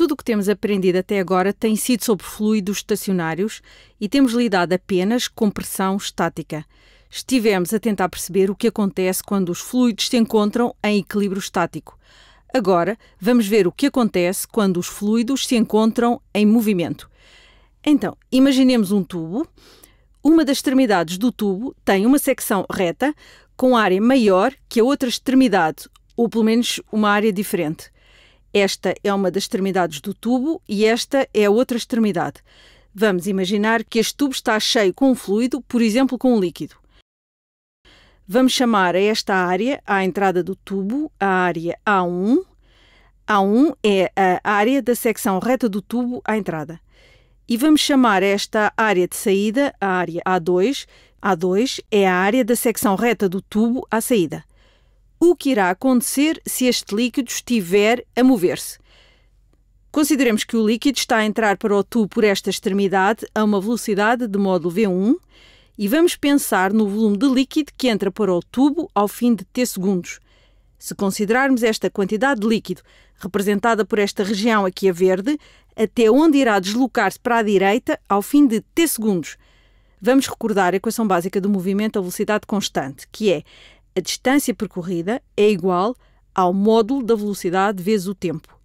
Tudo o que temos aprendido até agora tem sido sobre fluidos estacionários e temos lidado apenas com pressão estática. Estivemos a tentar perceber o que acontece quando os fluidos se encontram em equilíbrio estático. Agora vamos ver o que acontece quando os fluidos se encontram em movimento. Então, imaginemos um tubo. Uma das extremidades do tubo tem uma secção reta com área maior que a outra extremidade, ou pelo menos uma área diferente. Esta é uma das extremidades do tubo e esta é a outra extremidade. Vamos imaginar que este tubo está cheio com um fluido, por exemplo, com um líquido. Vamos chamar a esta área, à entrada do tubo, a área A1. A1 é a área da secção reta do tubo à entrada. E vamos chamar esta área de saída, a área A2. A2 é a área da secção reta do tubo à saída o que irá acontecer se este líquido estiver a mover-se. Consideremos que o líquido está a entrar para o tubo por esta extremidade a uma velocidade de módulo V1 e vamos pensar no volume de líquido que entra para o tubo ao fim de t segundos. Se considerarmos esta quantidade de líquido, representada por esta região aqui a verde, até onde irá deslocar-se para a direita ao fim de t segundos, vamos recordar a equação básica do movimento a velocidade constante, que é a distância percorrida é igual ao módulo da velocidade vezes o tempo.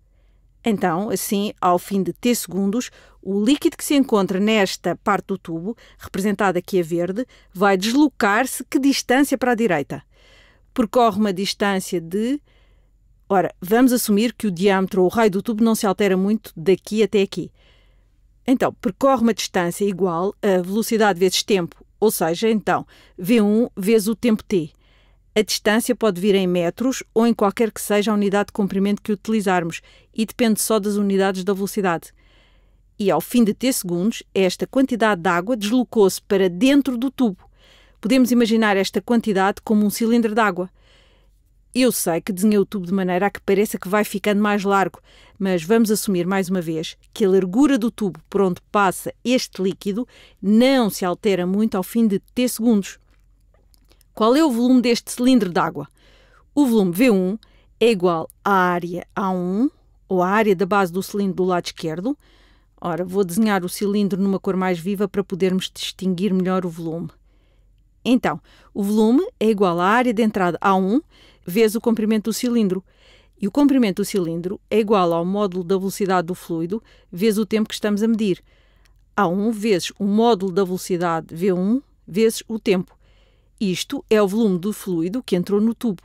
Então, assim, ao fim de t segundos, o líquido que se encontra nesta parte do tubo, representada aqui a verde, vai deslocar-se que distância para a direita? Percorre uma distância de. Ora, vamos assumir que o diâmetro ou o raio do tubo não se altera muito daqui até aqui. Então, percorre uma distância igual a velocidade vezes tempo, ou seja, então, v1 vezes o tempo t. A distância pode vir em metros ou em qualquer que seja a unidade de comprimento que utilizarmos e depende só das unidades da velocidade. E ao fim de T segundos, esta quantidade de água deslocou-se para dentro do tubo. Podemos imaginar esta quantidade como um cilindro de água. Eu sei que desenhei o tubo de maneira a que pareça que vai ficando mais largo, mas vamos assumir mais uma vez que a largura do tubo por onde passa este líquido não se altera muito ao fim de T segundos. Qual é o volume deste cilindro de água? O volume V1 é igual à área A1, ou à área da base do cilindro do lado esquerdo. Ora, vou desenhar o cilindro numa cor mais viva para podermos distinguir melhor o volume. Então, o volume é igual à área de entrada A1 vezes o comprimento do cilindro. E o comprimento do cilindro é igual ao módulo da velocidade do fluido vezes o tempo que estamos a medir. A1 vezes o módulo da velocidade V1 vezes o tempo. Isto é o volume do fluido que entrou no tubo.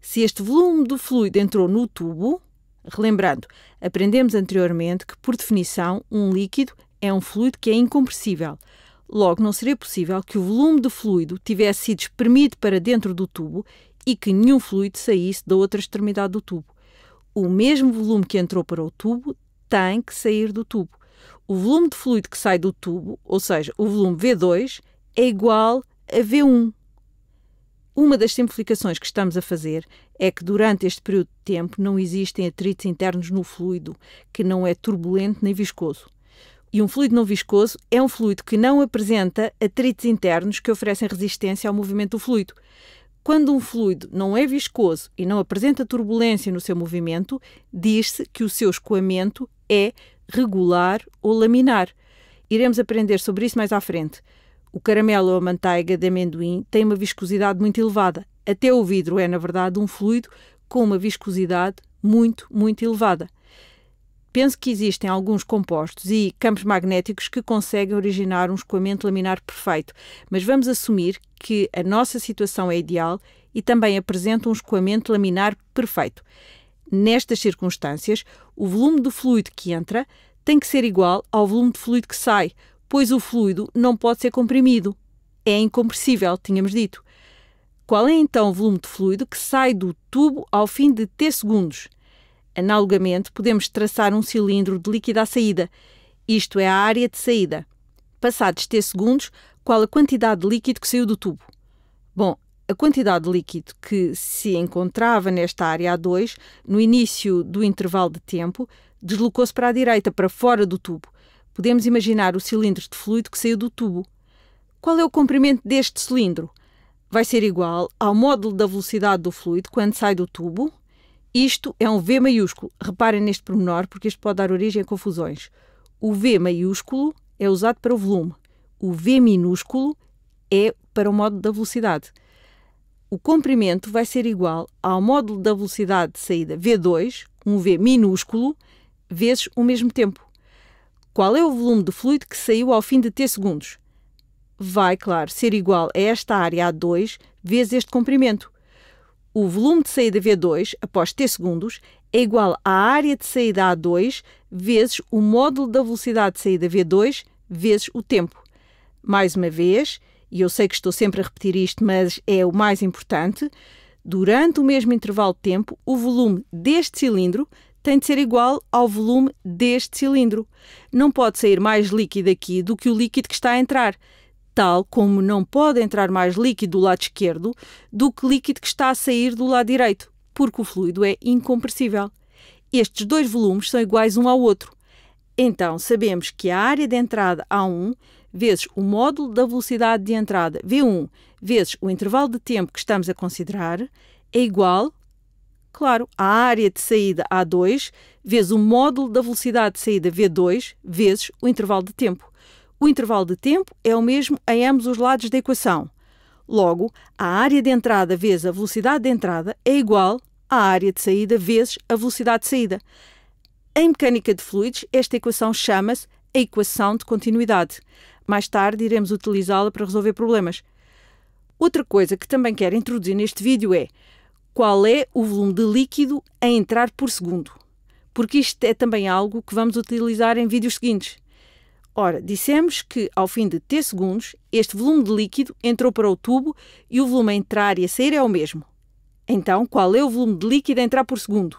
Se este volume do fluido entrou no tubo, relembrando, aprendemos anteriormente que, por definição, um líquido é um fluido que é incompressível. Logo, não seria possível que o volume do fluido tivesse sido espremido para dentro do tubo e que nenhum fluido saísse da outra extremidade do tubo. O mesmo volume que entrou para o tubo tem que sair do tubo. O volume de fluido que sai do tubo, ou seja, o volume V2, é igual a V1. Uma das simplificações que estamos a fazer é que durante este período de tempo não existem atritos internos no fluido, que não é turbulento nem viscoso. E um fluido não viscoso é um fluido que não apresenta atritos internos que oferecem resistência ao movimento do fluido. Quando um fluido não é viscoso e não apresenta turbulência no seu movimento, diz-se que o seu escoamento é regular ou laminar. Iremos aprender sobre isso mais à frente. O caramelo ou a manteiga de amendoim tem uma viscosidade muito elevada. Até o vidro é, na verdade, um fluido com uma viscosidade muito, muito elevada. Penso que existem alguns compostos e campos magnéticos que conseguem originar um escoamento laminar perfeito, mas vamos assumir que a nossa situação é ideal e também apresenta um escoamento laminar perfeito. Nestas circunstâncias, o volume do fluido que entra tem que ser igual ao volume de fluido que sai, pois o fluido não pode ser comprimido. É incompressível, tínhamos dito. Qual é então o volume de fluido que sai do tubo ao fim de t segundos? Analogamente, podemos traçar um cilindro de líquido à saída, isto é a área de saída. Passados t segundos, qual a quantidade de líquido que saiu do tubo? Bom, a quantidade de líquido que se encontrava nesta área A2 no início do intervalo de tempo deslocou-se para a direita, para fora do tubo, Podemos imaginar o cilindro de fluido que saiu do tubo. Qual é o comprimento deste cilindro? Vai ser igual ao módulo da velocidade do fluido quando sai do tubo. Isto é um V maiúsculo. Reparem neste pormenor, porque isto pode dar origem a confusões. O V maiúsculo é usado para o volume. O V minúsculo é para o módulo da velocidade. O comprimento vai ser igual ao módulo da velocidade de saída V2, um V minúsculo, vezes o mesmo tempo. Qual é o volume de fluido que saiu ao fim de t segundos? Vai, claro, ser igual a esta área A2 vezes este comprimento. O volume de saída V2, após t segundos, é igual à área de saída A2 vezes o módulo da velocidade de saída V2 vezes o tempo. Mais uma vez, e eu sei que estou sempre a repetir isto, mas é o mais importante, durante o mesmo intervalo de tempo, o volume deste cilindro tem de ser igual ao volume deste cilindro. Não pode sair mais líquido aqui do que o líquido que está a entrar, tal como não pode entrar mais líquido do lado esquerdo do que líquido que está a sair do lado direito, porque o fluido é incompressível. Estes dois volumes são iguais um ao outro. Então, sabemos que a área de entrada A1 vezes o módulo da velocidade de entrada V1 vezes o intervalo de tempo que estamos a considerar é igual Claro, a área de saída A2 vezes o módulo da velocidade de saída V2 vezes o intervalo de tempo. O intervalo de tempo é o mesmo em ambos os lados da equação. Logo, a área de entrada vezes a velocidade de entrada é igual à área de saída vezes a velocidade de saída. Em mecânica de fluidos, esta equação chama-se a equação de continuidade. Mais tarde iremos utilizá-la para resolver problemas. Outra coisa que também quero introduzir neste vídeo é qual é o volume de líquido a entrar por segundo, porque isto é também algo que vamos utilizar em vídeos seguintes. Ora, dissemos que ao fim de t segundos, este volume de líquido entrou para o tubo e o volume a entrar e a sair é o mesmo. Então, qual é o volume de líquido a entrar por segundo?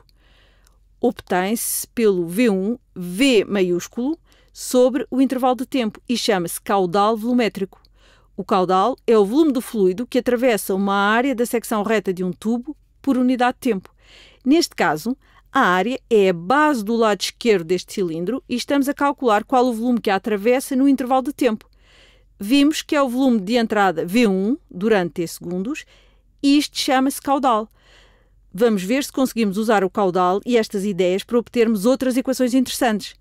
Obtém-se pelo V1, V maiúsculo, sobre o intervalo de tempo e chama-se caudal volumétrico. O caudal é o volume do fluido que atravessa uma área da secção reta de um tubo por unidade de tempo. Neste caso, a área é a base do lado esquerdo deste cilindro e estamos a calcular qual o volume que a atravessa no intervalo de tempo. Vimos que é o volume de entrada V1 durante T segundos e isto chama-se caudal. Vamos ver se conseguimos usar o caudal e estas ideias para obtermos outras equações interessantes.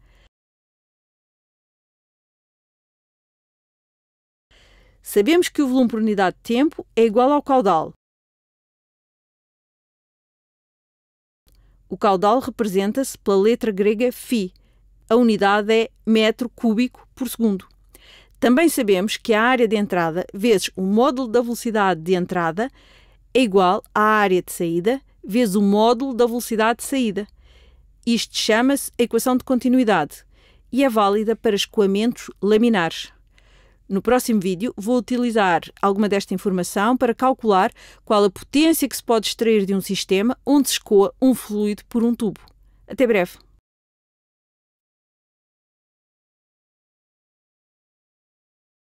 Sabemos que o volume por unidade de tempo é igual ao caudal. O caudal representa-se pela letra grega φ. A unidade é metro cúbico por segundo. Também sabemos que a área de entrada vezes o módulo da velocidade de entrada é igual à área de saída vezes o módulo da velocidade de saída. Isto chama-se equação de continuidade e é válida para escoamentos laminares. No próximo vídeo, vou utilizar alguma desta informação para calcular qual a potência que se pode extrair de um sistema onde se escoa um fluido por um tubo. Até breve!